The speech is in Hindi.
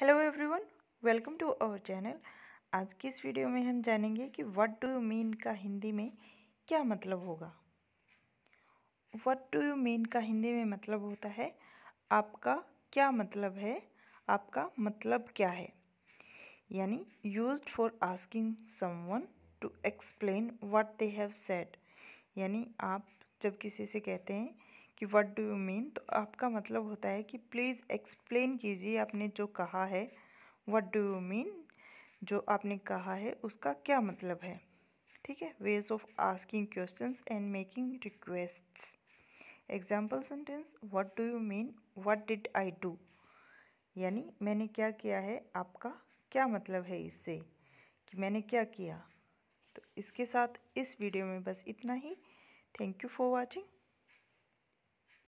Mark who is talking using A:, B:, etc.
A: hello everyone welcome to our channel आज की इस वीडियो में हम जानेंगे कि व्हाट डू यू मीन का हिंदी में क्या मतलब होगा व्हाट डू यू मीन का हिंदी में मतलब होता है आपका क्या मतलब है आपका मतलब क्या है यानी use for asking someone to explain what they have said यानी आप जब किसी से कहते हैं कि व्हाट डू यू मीन तो आपका मतलब होता है कि प्लीज़ एक्सप्लेन कीजिए आपने जो कहा है व्हाट डू यू मीन जो आपने कहा है उसका क्या मतलब है ठीक है ways of asking question and making requests example sentence what do you mean what did I do यानी मैंने क्या किया है आपका क्या मतलब है इससे कि मैंने क्या किया तो इसके साथ इस वीडियो में बस इतना ही थैंक यू फॉर वाचिंग